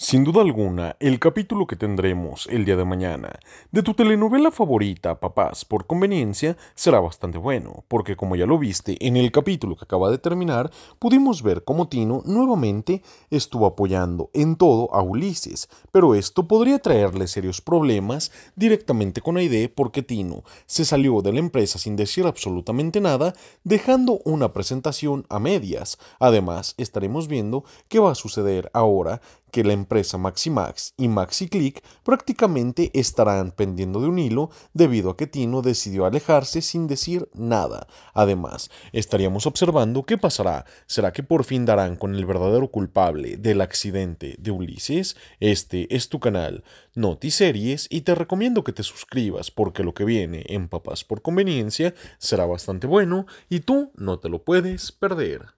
Sin duda alguna, el capítulo que tendremos el día de mañana de tu telenovela favorita, Papás por Conveniencia, será bastante bueno, porque como ya lo viste en el capítulo que acaba de terminar, pudimos ver cómo Tino nuevamente estuvo apoyando en todo a Ulises, pero esto podría traerle serios problemas directamente con Aide porque Tino se salió de la empresa sin decir absolutamente nada, dejando una presentación a medias. Además, estaremos viendo qué va a suceder ahora que la empresa Maximax y MaxiClick prácticamente estarán pendiendo de un hilo debido a que Tino decidió alejarse sin decir nada. Además, estaríamos observando qué pasará. ¿Será que por fin darán con el verdadero culpable del accidente de Ulises? Este es tu canal Notiseries y te recomiendo que te suscribas porque lo que viene en Papás por Conveniencia será bastante bueno y tú no te lo puedes perder.